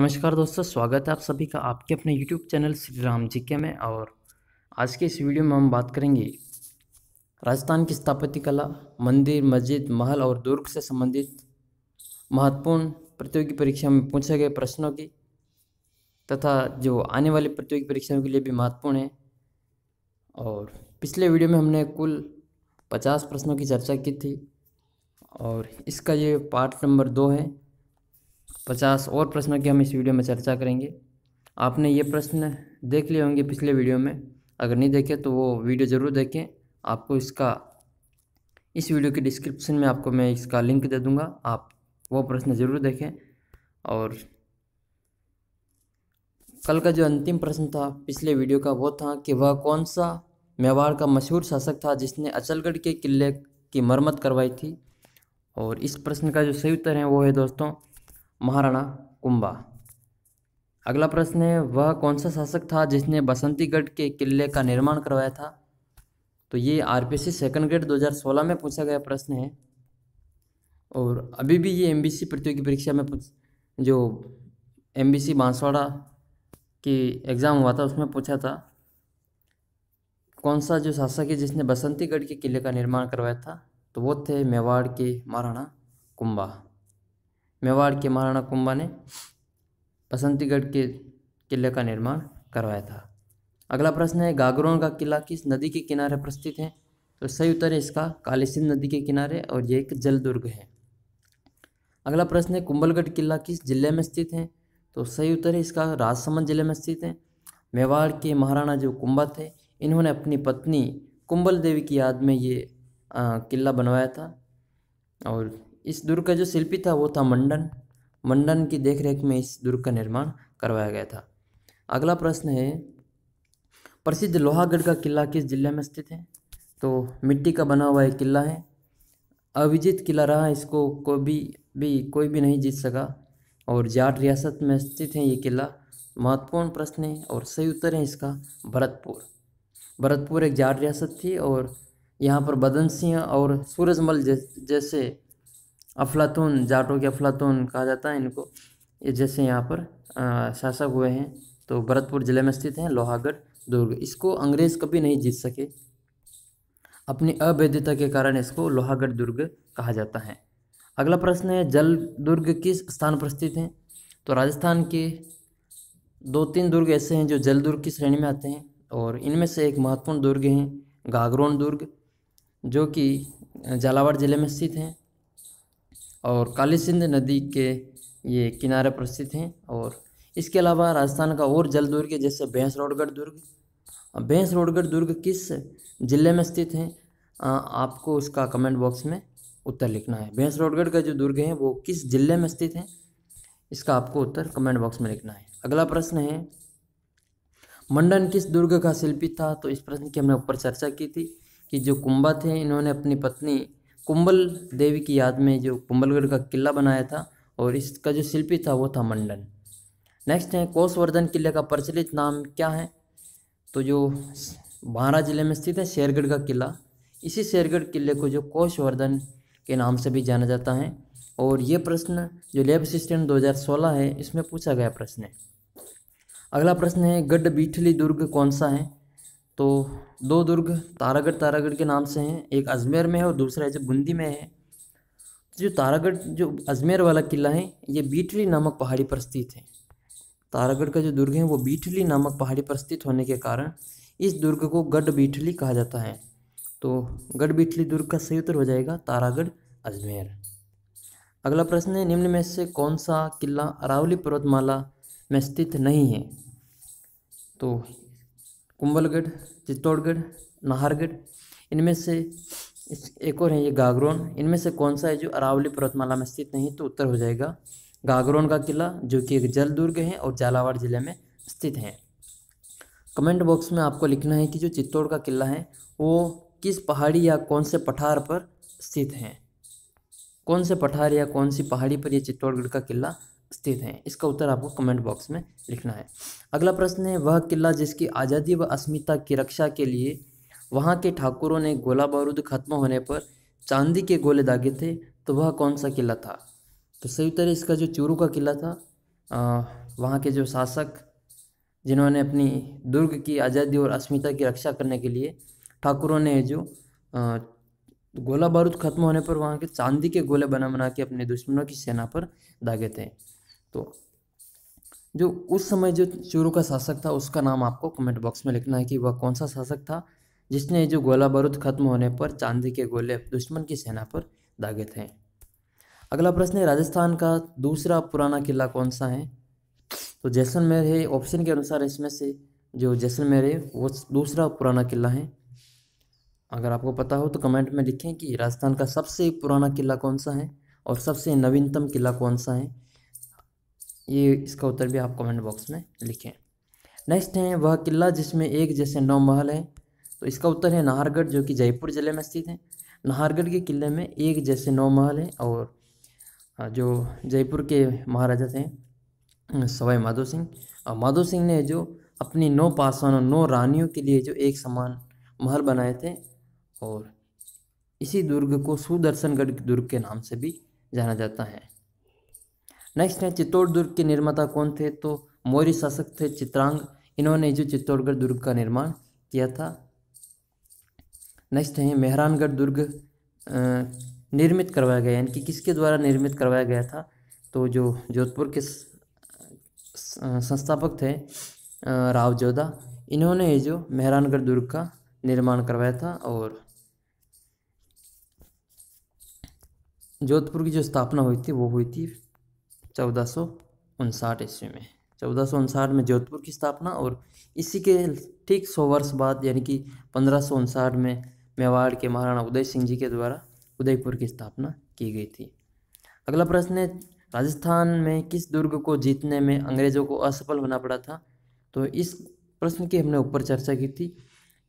नमस्कार दोस्तों स्वागत है आप सभी का आपके अपने यूट्यूब चैनल श्री राम जी के में और आज के इस वीडियो में हम बात करेंगे राजस्थान की स्थापत्य कला मंदिर मस्जिद महल और दुर्ग से संबंधित महत्वपूर्ण प्रतियोगी परीक्षा में पूछे गए प्रश्नों की तथा जो आने वाली प्रतियोगी परीक्षाओं के लिए भी महत्वपूर्ण है और पिछले वीडियो में हमने कुल पचास प्रश्नों की चर्चा की थी और इसका ये पार्ट नंबर दो है पचास और प्रश्नों की हम इस वीडियो में चर्चा करेंगे आपने ये प्रश्न देख लिए होंगे पिछले वीडियो में अगर नहीं देखे तो वो वीडियो ज़रूर देखें आपको इसका इस वीडियो के डिस्क्रिप्शन में आपको मैं इसका लिंक दे दूंगा आप वो प्रश्न ज़रूर देखें और कल का जो अंतिम प्रश्न था पिछले वीडियो का वो था कि वह कौन सा मेवाड़ का मशहूर शासक था जिसने अचलगढ़ के किले की मरम्मत करवाई थी और इस प्रश्न का जो सही उत्तर है वो है दोस्तों महाराणा कुंभा अगला प्रश्न है वह कौन सा शासक था जिसने बसंतीगढ़ के किले का निर्माण करवाया था तो ये R P C second grade दो हजार सोलह में पूछा गया प्रश्न है और अभी भी ये एम बी सी प्रतियोगी परीक्षा में जो एम बी सी बांसवाड़ा की एग्ज़ाम हुआ था उसमें पूछा था कौन सा जो शासक है जिसने बसंतीगढ़ के किले का निर्माण करवाया था तो वो थे मेवाड़ के महाराणा कुंभा मेवाड़ के महाराणा कुंभा ने बसंतीगढ़ के किले का निर्माण करवाया था अगला प्रश्न है गागरोन का किला किस नदी के किनारे प्रस्थित है तो सही उत्तर है इसका कालीसिंध नदी के किनारे और ये एक जल दुर्ग है अगला प्रश्न है कुंभलगढ़ किला किस जिले में स्थित है तो सही उत्तर है इसका राजसमंद जिले में स्थित है मेवाड़ के महाराणा जो कुंभा थे इन्होंने अपनी पत्नी कुंबल देवी की याद में ये किला बनवाया था और इस दुर्ग का जो शिल्पी था वो था मंडन मंडन की देखरेख में इस दुर्ग का निर्माण करवाया गया था अगला प्रश्न है प्रसिद्ध लोहागढ़ का किला किस जिले में स्थित है तो मिट्टी का बना हुआ एक किला है अविजित किला रहा इसको कोई भी भी कोई भी नहीं जीत सका और जाट रियासत में स्थित है ये किला महत्वपूर्ण प्रश्न है और सही उत्तर है इसका भरतपुर भरतपुर एक जाट रियासत थी और यहाँ पर बदन सिंह और सूरजमल जैसे अफलातून जाटों के अफलातून कहा जाता है इनको ये जैसे यहाँ पर शासक हुए हैं तो भरतपुर ज़िले में स्थित हैं लोहागढ़ दुर्ग इसको अंग्रेज़ कभी नहीं जीत सके अपनी अवैधता के कारण इसको लोहागढ़ दुर्ग कहा जाता है अगला प्रश्न है जल दुर्ग किस स्थान पर स्थित हैं तो राजस्थान के दो तीन दुर्ग ऐसे हैं जो जल दुर्ग की श्रेणी में आते हैं और इनमें से एक महत्वपूर्ण दुर्ग हैं गागरोन दुर्ग जो कि झालावाड़ ज़िले में स्थित हैं और काली सिंध नदी के ये किनारे पर स्थित हैं और इसके अलावा राजस्थान का और जल दुर्ग जैसे भैंस रोडगढ़ दुर्ग भैंस रोडगढ़ दुर्ग किस ज़िले में स्थित हैं आपको उसका कमेंट बॉक्स में उत्तर लिखना है भैंस रोडगढ़ का जो दुर्ग है वो किस ज़िले में स्थित है इसका आपको उत्तर कमेंट बॉक्स में लिखना है अगला प्रश्न है मंडन किस दुर्ग का शिल्पी था तो इस प्रश्न की हमने ऊपर चर्चा की थी कि जो कुंभा थे इन्होंने अपनी पत्नी कुंबल देवी की याद में जो कुंबलगढ़ का किला बनाया था और इसका जो शिल्पी था वो था मंडन नेक्स्ट है कोसवर्धन किले का प्रचलित नाम क्या है तो जो बारा जिले में स्थित है शेरगढ़ का किला इसी शेरगढ़ किले को जो कोशवर्धन के नाम से भी जाना जाता है और ये प्रश्न जो लेब सिस्टम 2016 है इसमें पूछा गया प्रश्न है अगला प्रश्न है गढ़ बीठली दुर्ग कौन सा है तो दो दुर्ग तारागढ़ तारागढ़ के नाम से हैं एक अजमेर में है और दूसरा है जो बूंदी में है तो जो तारागढ़ जो अजमेर वाला किला है ये बीटली नामक पहाड़ी पर स्थित है तारागढ़ का जो दुर्ग है वो बीटली नामक पहाड़ी पर स्थित होने के कारण इस दुर्ग को गढ़ बीटली कहा जाता है तो गढ़ बीटली दुर्ग का सही उत्तर हो जाएगा तारागढ़ अजमेर अगला प्रश्न है निम्न में से कौन सा किला अरावली पर्वतमाला में स्थित नहीं है तो कुंबलगढ़ चित्तौड़गढ़ नाहरगढ़ इनमें से एक और है ये गागरोन इनमें से कौन सा है जो अरावली पर्वतमाला में स्थित नहीं तो उत्तर हो जाएगा गागरोन का किला जो कि एक जल दुर्ग है और झालावाड़ जिले में स्थित है कमेंट बॉक्स में आपको लिखना है कि जो चित्तौड़ का किला है वो किस पहाड़ी या कौन से पठार पर स्थित है कौन से पठार या कौन सी पहाड़ी पर यह चित्तौड़गढ़ का किला स्थित हैं इसका उत्तर आपको कमेंट बॉक्स में लिखना है अगला प्रश्न है वह किला जिसकी आज़ादी व अस्मिता की रक्षा के लिए वहाँ के ठाकुरों ने गोला बारूद खत्म होने पर चांदी के गोले दागे थे तो वह कौन सा किला था तो सही उत्तर इसका जो चूरू का किला था वहाँ के जो शासक जिन्होंने अपनी दुर्ग की आज़ादी और अस्मिता की रक्षा करने के लिए ठाकुरों ने जो गोला बारूद खत्म होने पर वहाँ के चांदी के गोले बना बना के अपने दुश्मनों की सेना पर दागे थे तो जो उस समय जो चूरू का शासक था उसका नाम आपको कमेंट बॉक्स में लिखना है कि वह कौन सा शासक था जिसने जो गोला बारूद खत्म होने पर चांदी के गोले दुश्मन की सेना पर दागे थे अगला प्रश्न है राजस्थान का दूसरा पुराना किला कौन सा है तो जैसलमेर है ऑप्शन के अनुसार इसमें से जो जैसलमेर है वो दूसरा पुराना किला है अगर आपको पता हो तो कमेंट में लिखें कि राजस्थान का सबसे पुराना किला कौन सा है और सबसे नवीनतम किला कौन सा है ये इसका उत्तर भी आप कमेंट बॉक्स में लिखें नेक्स्ट है वह किला जिसमें एक जैसे नौ महल हैं तो इसका उत्तर है नाहरगढ़ जो कि जयपुर ज़िले में स्थित है नाहरगढ़ के किले में एक जैसे नौ महल हैं और जो जयपुर के महाराजा थे सवाई माधो सिंह और माधो सिंह ने जो अपनी नौ पासवानों नौ रानियों के लिए जो एक समान महल बनाए थे और इसी दुर्ग को सुदर्शनगढ़ दुर्ग के नाम से भी जाना जाता है नेक्स्ट है चित्तौड़ दुर्ग के निर्माता कौन थे तो मौर्य शासक थे चित्रांग इन्होंने जो चित्तौड़गढ़ दुर्ग का निर्माण किया था नेक्स्ट है मेहरानगढ़ दुर्ग निर्मित करवाया गया यानी कि किसके द्वारा निर्मित करवाया गया था तो जो जोधपुर के संस्थापक थे राव जोधा इन्होंने ये जो मेहरानगढ़ दुर्ग का निर्माण करवाया था और जोधपुर की जो स्थापना हुई थी वो हुई थी चौदह सौ उनसाठ ईस्वी में चौदह सौ उनसाठ में जोधपुर की स्थापना और इसी के ठीक सौ वर्ष बाद यानी कि पंद्रह सौ उनसाठ में मेवाड़ के महाराणा उदय सिंह जी के द्वारा उदयपुर की स्थापना की गई थी अगला प्रश्न है राजस्थान में किस दुर्ग को जीतने में अंग्रेज़ों को असफल होना पड़ा था तो इस प्रश्न की हमने ऊपर चर्चा की थी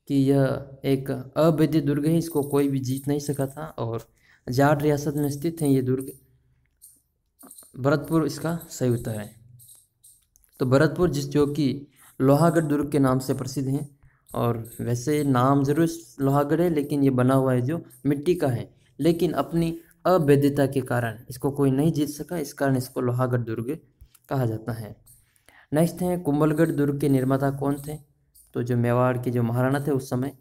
कि यह एक अवैध दुर्ग है इसको कोई भी जीत नहीं सका था और जाट रियासत में स्थित है ये दुर्ग भरतपुर इसका सही उत्तर है तो भरतपुर जिस जो कि लोहागढ़ दुर्ग के नाम से प्रसिद्ध हैं और वैसे नाम जरूर लोहागढ़ है लेकिन ये बना हुआ है जो मिट्टी का है लेकिन अपनी अवैधता के कारण इसको कोई नहीं जीत सका इस कारण इसको लोहागढ़ दुर्ग कहा जाता है नेक्स्ट है कुंभलगढ़ दुर्ग के निर्माता कौन थे तो जो मेवाड़ के जो महाराणा थे उस समय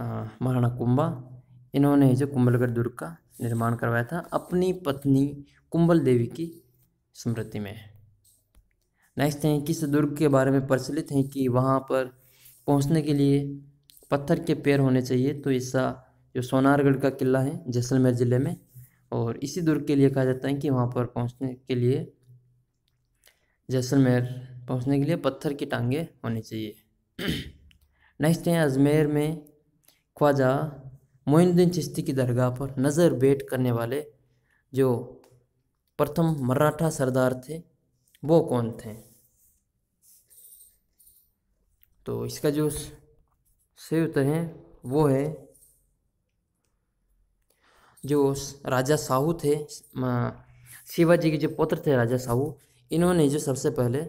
महाराणा कुंभा इन्होंने जो कुंभलगढ़ दुर्ग का निर्माण करवाया था अपनी पत्नी कुंबल देवी की स्मृति में नेक्स्ट है किस दुर्ग के बारे में प्रचलित हैं कि वहाँ पर पहुँचने के लिए पत्थर के पैर होने चाहिए तो ऐसा जो सोनारगढ़ का किला है जैसलमेर ज़िले में और इसी दुर्ग के लिए कहा जाता है कि वहाँ पर पहुँचने के लिए जैसलमेर पहुँचने के लिए पत्थर की टांगे होनी चाहिए नेक्स्ट है अजमेर में ख्वाजा मोहिनुद्दीन चिश्ती की दरगाह पर नज़र बेट करने वाले जो प्रथम मराठा सरदार थे वो कौन थे तो इसका जो सही उत्तर है वो है जो राजा साहू थे शिवाजी के जो पुत्र थे राजा साहू इन्होंने जो सबसे पहले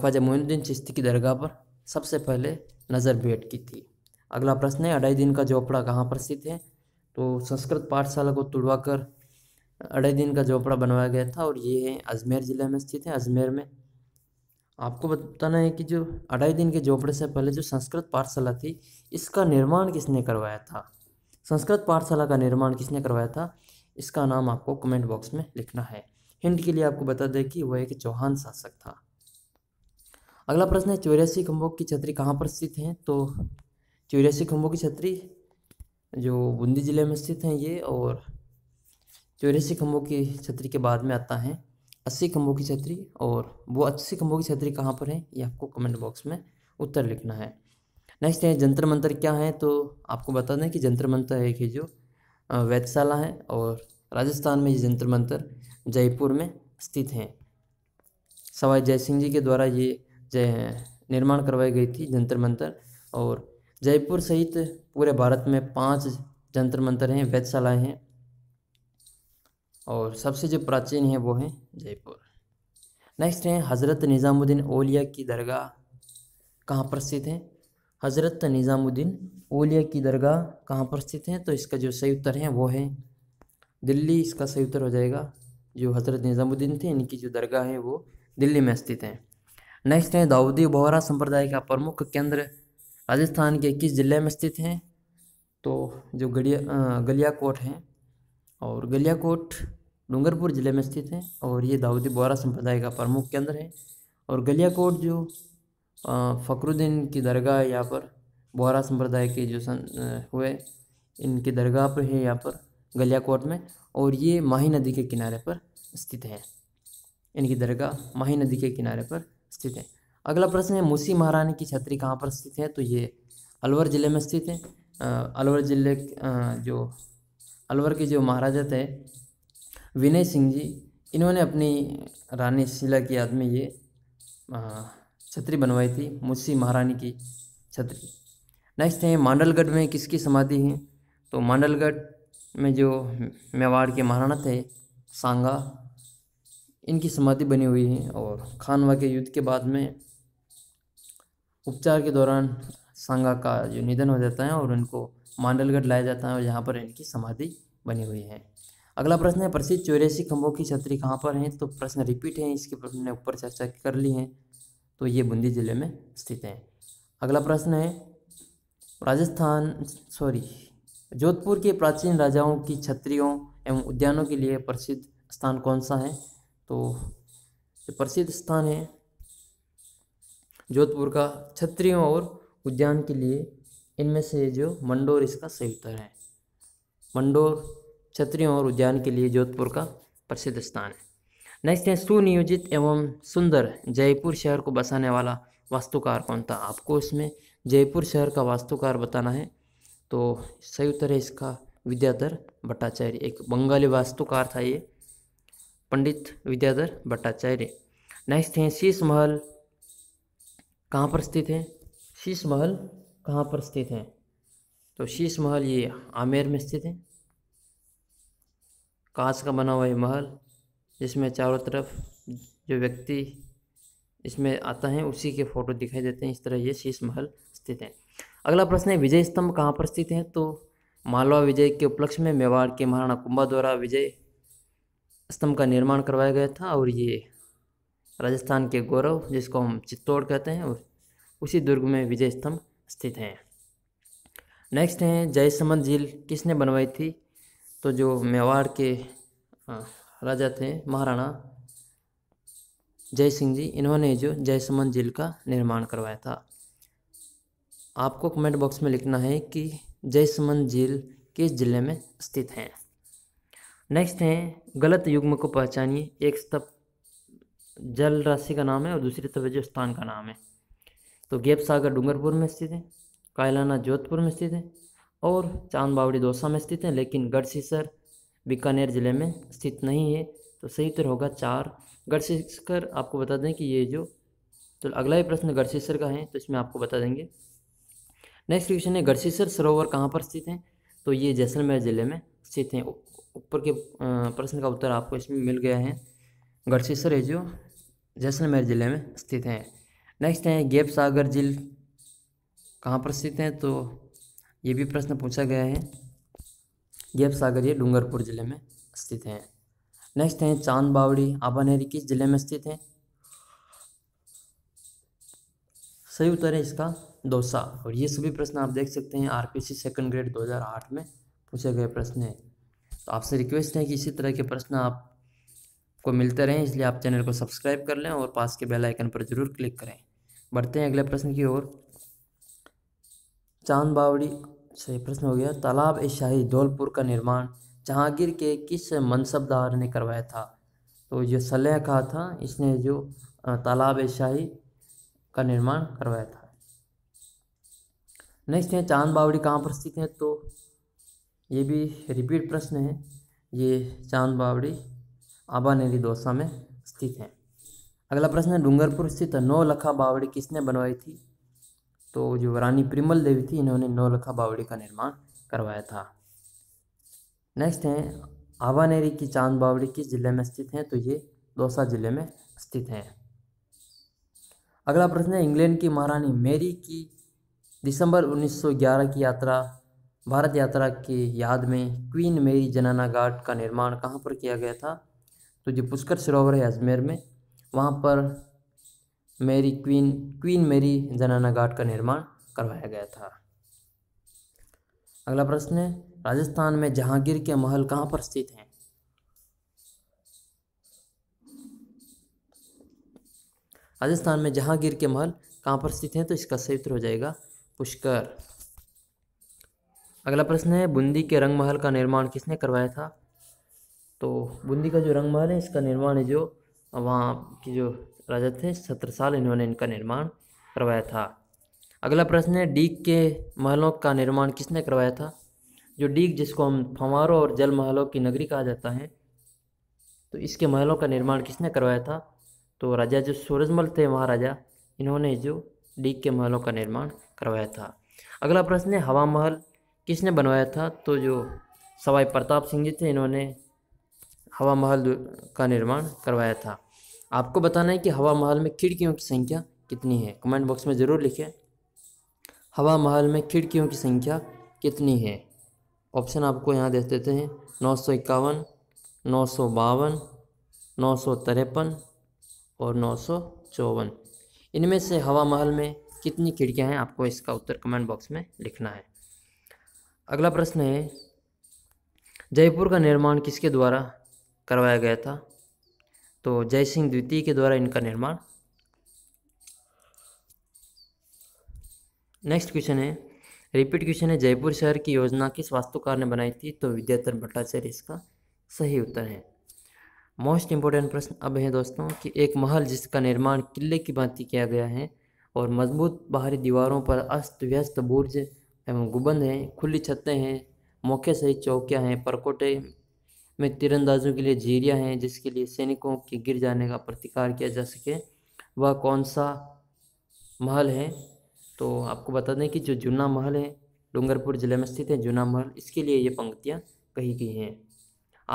ख्वाजा मोहिनुद्दीन चिश्ती की दरगाह पर सबसे पहले नज़र भेंट की थी अगला प्रश्न है अढ़ाई दिन का झोपड़ा कहाँ पर स्थित है तो संस्कृत पाठशाला को तुड़वाकर अढ़ाई दिन का झोपड़ा बनवाया गया था और ये है अजमेर ज़िले में स्थित है अजमेर में आपको बताना है कि जो अढ़ाई दिन के झोपड़े से पहले जो संस्कृत पाठशाला थी इसका निर्माण किसने करवाया था संस्कृत पाठशाला का निर्माण किसने करवाया था इसका नाम आपको कमेंट बॉक्स में लिखना है हिंट के लिए आपको बता दें कि वह एक चौहान शासक था अगला प्रश्न है चौरासी खम्भों की छतरी कहाँ पर स्थित है तो चौरासी खम्बों की छतरी जो बूंदी ज़िले में स्थित हैं ये और चौरासी खम्बों की छतरी के बाद में आता है अस्सी खम्बों की छतरी और वो अस्सी खम्बों की छतरी कहाँ पर है ये आपको कमेंट बॉक्स में उत्तर लिखना है नेक्स्ट है जंतर मंतर क्या है तो आपको बता दें कि जंतर मंतर एक है जो वैधशाला है और राजस्थान में ये जंतर मंतर जयपुर में स्थित हैं सवाई जय सिंह जी के द्वारा ये जय निर्माण करवाई गई थी जंतर मंतर और जयपुर सहित पूरे भारत में पांच जंतर मंतर हैं वैधशालाएँ हैं और सबसे जो प्राचीन है वो है जयपुर नेक्स्ट है हज़रत निज़ामुद्दीन ओलिया की दरगाह कहाँ पर स्थित है हज़रत निज़ामुद्दीन ओलिया की दरगाह कहाँ पर स्थित है तो इसका जो सही उत्तर है वो है दिल्ली इसका सही उत्तर हो जाएगा जो हज़रत निज़ामुद्दीन थे इनकी जो दरगाह है वो दिल्ली में स्थित है नेक्स्ट है दाऊदी बोहरा संप्रदाय का प्रमुख केंद्र राजस्थान के किस ज़िले में स्थित हैं तो जो गलिया गलियाकोट हैं और गलियाकोट डूंगरपुर ज़िले में स्थित हैं और ये दाऊदी बोरा संप्रदाय का प्रमुख केंद्र है और गलियाकोट जो फ़खरुद्दीन की दरगाह यहाँ पर बोरा संप्रदाय के जो सन हुए इनकी दरगाह पर है यहाँ पर गलियाकोट में और ये माही नदी के किनारे पर स्थित है इनकी दरगाह माही नदी के किनारे पर स्थित है अगला प्रश्न है मूसी महारानी की छतरी कहाँ पर स्थित है तो ये अलवर ज़िले में स्थित है अलवर ज़िले जो अलवर के जो महाराजा थे विनय सिंह जी इन्होंने अपनी रानी शिला की याद में ये छतरी बनवाई थी मुसी महारानी की छतरी नेक्स्ट है मांडलगढ़ में किसकी समाधि है तो मांडलगढ़ में जो मेवाड़ के महाराणा थे सांगा इनकी समाधि बनी हुई है और खानवा के युद्ध के बाद में उपचार के दौरान सांगा का जो निधन हो जाता है और उनको मांडलगढ़ लाया जाता है और यहाँ पर इनकी समाधि बनी हुई है अगला प्रश्न है प्रसिद्ध चौरासी खम्भों की छतरी कहाँ पर है तो प्रश्न रिपीट है इसके प्रश्न ने ऊपर चर्चा कर ली है तो ये बूंदी जिले में स्थित है अगला प्रश्न है राजस्थान सॉरी जोधपुर के प्राचीन राजाओं की छत्रियों एवं उद्यानों के लिए प्रसिद्ध स्थान कौन सा है तो जो प्रसिद्ध स्थान है जोधपुर का क्षत्रियों और उद्यान के लिए इनमें से जो मंडोर इसका सही उत्तर है मंडोर क्षत्रियों और उद्यान के लिए जोधपुर का प्रसिद्ध स्थान है नेक्स्ट है सुनियोजित एवं सुंदर जयपुर शहर को बसाने वाला वास्तुकार कौन था आपको इसमें जयपुर शहर का वास्तुकार बताना है तो सही उत्तर है इसका विद्याधर भट्टाचार्य एक बंगाली वास्तुकार था ये पंडित विद्याधर भट्टाचार्य नेक्स्ट है शीश महल कहाँ पर स्थित है शीश महल कहाँ पर स्थित है तो शीश महल ये आमेर में स्थित है कांच का बना हुआ ये महल जिसमें चारों तरफ जो व्यक्ति इसमें आता है उसी के फोटो दिखाई देते हैं इस तरह ये शीश महल स्थित है अगला प्रश्न है विजय स्तंभ कहाँ पर स्थित है तो मालवा विजय के उपलक्ष्य में मेवाड़ के महाराणा कुंभा द्वारा विजय स्तंभ का निर्माण करवाया गया था और ये राजस्थान के गौरव जिसको हम चित्तौड़ कहते हैं और उसी दुर्ग में विजय स्तंभ स्थित हैं नेक्स्ट हैं जयसमंद झील किसने बनवाई थी तो जो मेवाड़ के राजा थे महाराणा जय सिंह जी इन्होंने जो जयसमंद झील का निर्माण करवाया था आपको कमेंट बॉक्स में लिखना है कि जयसमंद झील किस जिले में स्थित हैं नेक्स्ट हैं गलत युग्म को पहचानिए एक स्तंभ जल राशि का नाम है और दूसरी जो स्थान का नाम है तो गेप सागर डूंगरपुर में स्थित है कायलाना जोधपुर में स्थित है और चांद बावड़ी दौसा में स्थित है लेकिन गढ़सीसर बीकानेर ज़िले में स्थित नहीं है तो सही उत्तर होगा चार गढ़सीसर आपको बता दें कि ये जो तो अगला ही प्रश्न गढ़सीसर का है तो इसमें आपको बता देंगे नेक्स्ट क्वेश्चन है गढ़सीसर सरोवर कहाँ पर स्थित है तो ये जैसलमेर ज़िले में स्थित हैं ऊपर के प्रश्न का उत्तर आपको इसमें मिल गया है गढ़सीसर है जो जैसलमेर ज़िले में स्थित हैं नेक्स्ट हैं गेप सागर झील कहाँ पर स्थित हैं तो ये भी प्रश्न पूछा गया है गेप सागर ये डूंगरपुर ज़िले में स्थित हैं नेक्स्ट हैं चांद बावड़ी आबानेरी किस ज़िले में स्थित हैं सही उत्तर है इसका दोसा और ये सभी प्रश्न आप देख सकते हैं आरपीसी सेकंड ग्रेड 2008 में पूछे गए प्रश्न हैं तो आपसे रिक्वेस्ट है कि इसी तरह के प्रश्न आप को मिलते रहें इसलिए आप चैनल को सब्सक्राइब कर लें और पास के बेल आइकन पर जरूर क्लिक करें बढ़ते हैं अगले प्रश्न की ओर चांद बावड़ी सही प्रश्न हो गया तालाब ए शाही धौलपुर का निर्माण जहांगीर के किस मनसबदार ने करवाया था तो जो सलेह कहा था इसने जो तालाब ए शाही का निर्माण करवाया था नेक्स्ट है चांद बावड़ी कहाँ पर स्थित है तो ये भी रिपीट प्रश्न है ये चांद बावड़ी आबानेली दौसा में स्थित है अगला प्रश्न है डूंगरपुर स्थित नौलखा बावड़ी किसने बनवाई थी तो जो रानी प्रिमल देवी थी इन्होंने नौलखा बावड़ी का निर्माण करवाया था नेक्स्ट है आवानेरी की चांद बावड़ी किस जिले में स्थित है तो ये दौसा जिले में स्थित है अगला प्रश्न है इंग्लैंड की महारानी मेरी की दिसंबर 1911 की यात्रा भारत यात्रा की याद में क्वीन मेरी जनाना घाट का निर्माण कहाँ पर किया गया था तो जो पुष्कर सरोवर है अजमेर में वहाँ पर मेरी क्वीन क्वीन मेरी जनाना घाट का निर्माण करवाया गया था अगला प्रश्न है राजस्थान में जहांगीर के महल कहाँ पर स्थित हैं राजस्थान में जहांगीर के महल कहाँ पर स्थित हैं तो इसका सही उत्तर हो जाएगा पुष्कर अगला प्रश्न है बूंदी के रंग महल का निर्माण किसने करवाया था तो बूंदी का जो रंगमहल है इसका निर्माण जो वहाँ के जो राजा थे सत्रह साल इन्होंने इनका निर्माण करवाया था अगला प्रश्न है डीग के महलों का निर्माण किसने करवाया था जो डीग जिसको हम फंवारों और जल महलों की नगरी कहा जाता है तो इसके महलों का निर्माण किसने करवाया था तो राजा जो सूरजमल थे महाराजा इन्होंने जो डीग के महलों का निर्माण करवाया था अगला प्रश्न है हवा महल किसने बनवाया था तो जो सवाई प्रताप सिंह जी थे इन्होंने हवा महल का निर्माण करवाया था आपको बताना है कि हवा महल में खिड़कियों की संख्या कितनी है कमेंट बॉक्स में ज़रूर लिखें हवा महल में खिड़कियों की संख्या कितनी है ऑप्शन आपको यहाँ देख देते हैं नौ सौ इक्यावन नौ सौ बावन नौ सौ तिरपन और नौ सौ चौवन इनमें से हवा महल में कितनी खिड़कियाँ हैं आपको इसका उत्तर कमेंट बॉक्स में लिखना है अगला प्रश्न है जयपुर का निर्माण किसके द्वारा करवाया गया था तो जय सिंह द्वितीय के द्वारा इनका निर्माण नेक्स्ट क्वेश्चन है रिपीट क्वेश्चन है जयपुर शहर की योजना किस वास्तुकार ने बनाई थी तो विद्याधर भट्टाचार्य इसका सही उत्तर है मोस्ट इम्पोर्टेंट प्रश्न अब है दोस्तों कि एक महल जिसका निर्माण किले की भांति किया गया है और मजबूत बाहरी दीवारों पर अस्त व्यस्त बुर्ज एवं गुबंद हैं खुली छतें हैं मौके सहित चौकियाँ हैं परकोटे में तीरंदाजों के लिए झीरियाँ हैं जिसके लिए सैनिकों के गिर जाने का प्रतिकार किया जा सके वह कौन सा महल है तो आपको बता दें कि जो जूना महल है डूंगरपुर ज़िले में स्थित है जुना महल इसके लिए ये पंक्तियाँ कही गई हैं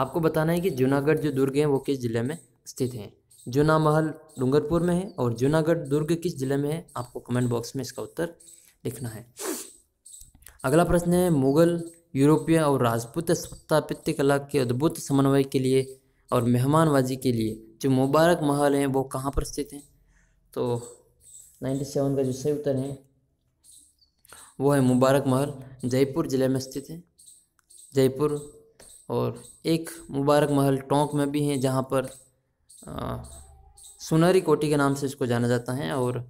आपको बताना है कि जूनागढ़ जो दुर्ग हैं वो किस ज़िले में स्थित हैं जूना महल डूंगरपुर में है और जूनागढ़ दुर्ग किस ज़िले में है आपको कमेंट बॉक्स में इसका उत्तर लिखना है अगला प्रश्न है मुगल यूरोपीय और राजपूत स्थापित्य कला के अद्भुत समन्वय के लिए और मेहमानबाजी के लिए जो मुबारक महल हैं वो कहाँ पर स्थित हैं तो 97 का जो सही उत्तर है वो है मुबारक महल जयपुर ज़िले में स्थित है जयपुर और एक मुबारक महल टोंक में भी है जहाँ पर सुनहरी कोटी के नाम से इसको जाना जाता है और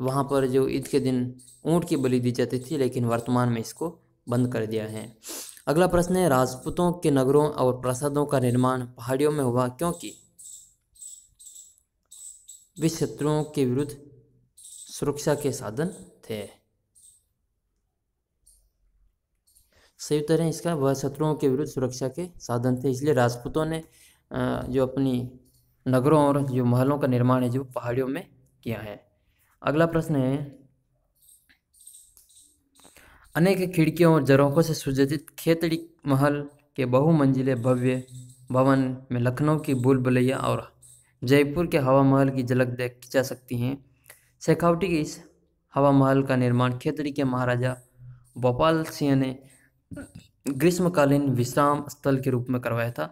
वहाँ पर जो ईद के दिन ऊँट की बलि दी जाती थी लेकिन वर्तमान में इसको बंद कर दिया है अगला प्रश्न है राजपूतों के नगरों और प्रसादों का निर्माण पहाड़ियों में हुआ क्योंकि वे शत्रुओं के विरुद्ध सुरक्षा के साधन थे सही उत्तर है इसका वह शत्रुओं के विरुद्ध सुरक्षा के साधन थे इसलिए राजपूतों ने जो अपनी नगरों और जो महलों का निर्माण है जो पहाड़ियों में किया है अगला प्रश्न है अनेक खिड़कियों और जरोखों से सुजजित खेतड़ी महल के बहुमंजिले भव्य भवन में लखनऊ की भूल और जयपुर के हवा महल की झलक देखी जा सकती हैं शेखावटी के इस हवा महल का निर्माण खेतड़ी के महाराजा भोपाल सिंह ने ग्रीष्मकालीन विश्राम स्थल के रूप में करवाया था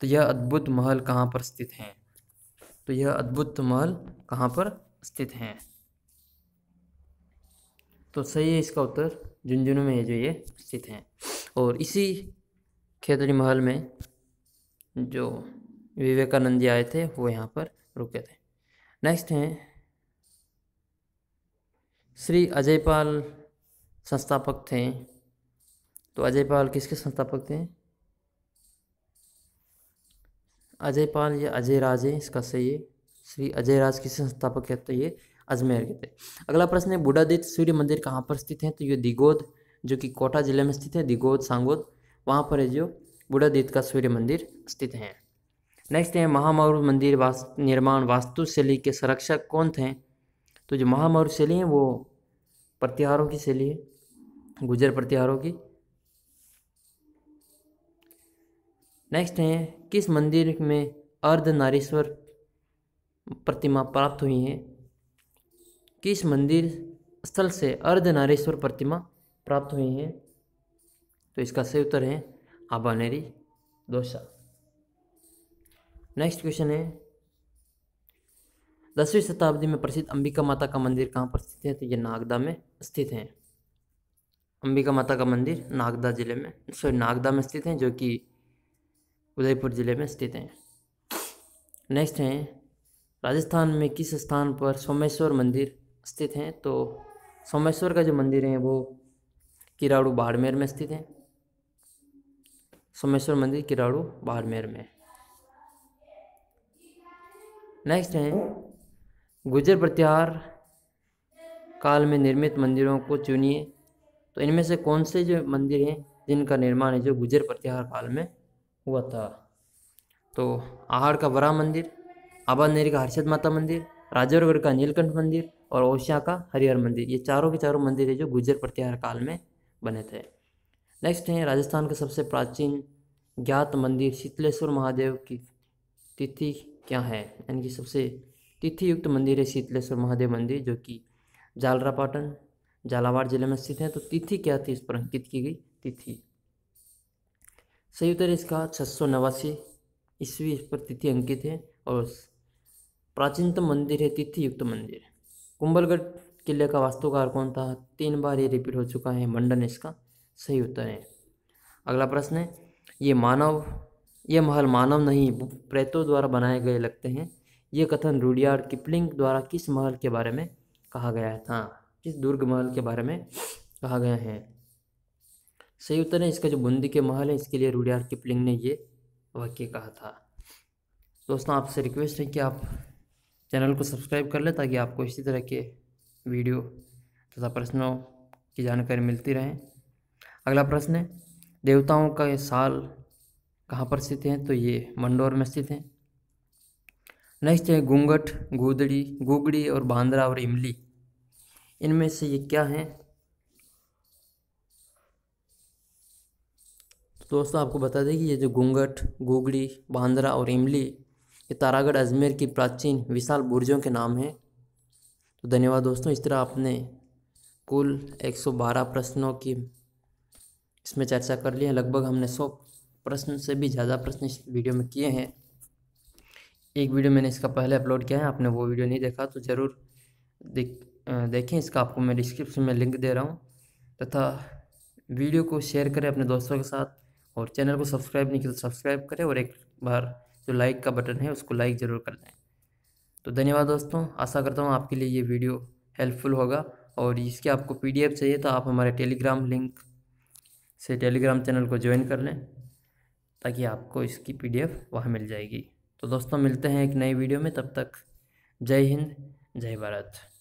तो यह अद्भुत महल कहाँ पर स्थित हैं तो यह अद्भुत महल कहाँ पर स्थित हैं तो सही है इसका उत्तर झुंझुनू में है जो ये स्थित हैं और इसी खेतरी महल में जो विवेकानंद जी आए थे वो यहाँ पर रुके थे नेक्स्ट हैं श्री अजयपाल संस्थापक थे तो अजयपाल किसके संस्थापक थे अजयपाल या अजय राज है इसका सही है श्री अजय राज किसके संस्थापक है तो ये अजमेर के थे अगला प्रश्न है बुढ़ादित्य सूर्य मंदिर कहाँ पर स्थित है तो ये दिगोद जो कि कोटा जिले में स्थित है दिगोद सांगोद वहाँ पर है जो बुढ़ादित्य का सूर्य मंदिर स्थित है नेक्स्ट है महामारु मंदिर वास, निर्माण वास्तुशैली के संरक्षक कौन थे तो जो महामारु शैली है वो प्रतिहारों की शैली है गुजर प्रतिहारों की नेक्स्ट है किस मंदिर में अर्धनारीश्वर प्रतिमा प्राप्त हुई है किस मंदिर स्थल से अर्धनारेश्वर प्रतिमा प्राप्त हुई है तो इसका सही उत्तर है आबानेरी दोसा नेक्स्ट क्वेश्चन है दसवीं शताब्दी में प्रसिद्ध अंबिका माता का मंदिर कहाँ पर स्थित है तो ये नागदा में स्थित है अंबिका माता का मंदिर नागदा जिले में सॉरी नागदा में स्थित है जो कि उदयपुर जिले में स्थित है नेक्स्ट है राजस्थान में किस स्थान पर सोमेश्वर मंदिर स्थित हैं तो सोमेश्वर का जो मंदिर है वो किराड़ू बाड़मेर में स्थित है सोमेश्वर मंदिर किराड़ू बाड़मेर में नेक्स्ट है गुजर प्रत्याहार काल में निर्मित मंदिरों को चुनिए तो इनमें से कौन से जो मंदिर हैं जिनका निर्माण है जो गुजर प्रत्यार काल में हुआ था तो आहाड़ का वरा मंदिर आबानेर का हर्षद माता मंदिर राजौरगढ़ का नीलकंठ मंदिर और ओशिया का हरिहर मंदिर ये चारों के चारों मंदिर है जो गुजर प्रत्याहार काल में बने थे नेक्स्ट हैं राजस्थान के सबसे प्राचीन ज्ञात मंदिर शीतलेश्वर महादेव की तिथि क्या है यानी कि सबसे तिथि युक्त मंदिर है शीतलेश्वर महादेव मंदिर जो कि जालरापाटन झालावाड़ जिले में स्थित है तो तिथि क्या थी इस पर अंकित की गई तिथि सही उत्तर इसका छः सौ नवासी ईस्वी इस पर तिथि अंकित है और प्राचीनतम मंदिर है तिथि युक्त मंदिर कुंभलगढ़ किले का वास्तुकार कौन था तीन बार ये रिपीट हो चुका है मंडन इसका सही उत्तर है अगला प्रश्न है ये मानव ये महल मानव नहीं प्रेतों द्वारा बनाए गए लगते हैं ये कथन रूडियार्ड किपलिंग द्वारा किस महल के बारे में कहा गया था किस दुर्ग महल के बारे में कहा गया है सही उत्तर है इसका जो बूंदी के महल है इसके लिए रूडियार्ड किपलिंग ने ये वाक्य कहा था दोस्तों आपसे रिक्वेस्ट है कि आप चैनल को सब्सक्राइब कर ले ताकि आपको इसी तरह के वीडियो तथा प्रश्नों की जानकारी मिलती रहे अगला प्रश्न है देवताओं का ये साल कहाँ पर स्थित हैं तो ये मंडोर में स्थित हैं नेक्स्ट है घूंघट गुदड़ी गुगड़ी और बांद्रा और इमली इनमें से ये क्या हैं तो दोस्तों आपको बता दें कि ये जो घूंघट गुगड़ी बांद्रा और इमली ये तारागढ़ अजमेर की प्राचीन विशाल बुर्जों के नाम हैं तो धन्यवाद दोस्तों इस तरह आपने कुल 112 प्रश्नों की इसमें चर्चा कर ली है लगभग हमने 100 प्रश्न से भी ज़्यादा प्रश्न इस वीडियो में किए हैं एक वीडियो मैंने इसका पहले अपलोड किया है आपने वो वीडियो नहीं देखा तो ज़रूर देख देखें इसका आपको मैं डिस्क्रिप्शन में लिंक दे रहा हूँ तथा वीडियो को शेयर करें अपने दोस्तों के साथ और चैनल को सब्सक्राइब नहीं किया तो सब्सक्राइब करें और एक बार जो लाइक का बटन है उसको लाइक ज़रूर कर दें तो धन्यवाद दोस्तों आशा करता हूँ आपके लिए ये वीडियो हेल्पफुल होगा और इसके आपको पी चाहिए तो आप हमारे टेलीग्राम लिंक से टेलीग्राम चैनल को ज्वाइन कर लें ताकि आपको इसकी पी डी वहाँ मिल जाएगी तो दोस्तों मिलते हैं एक नई वीडियो में तब तक जय हिंद जय भारत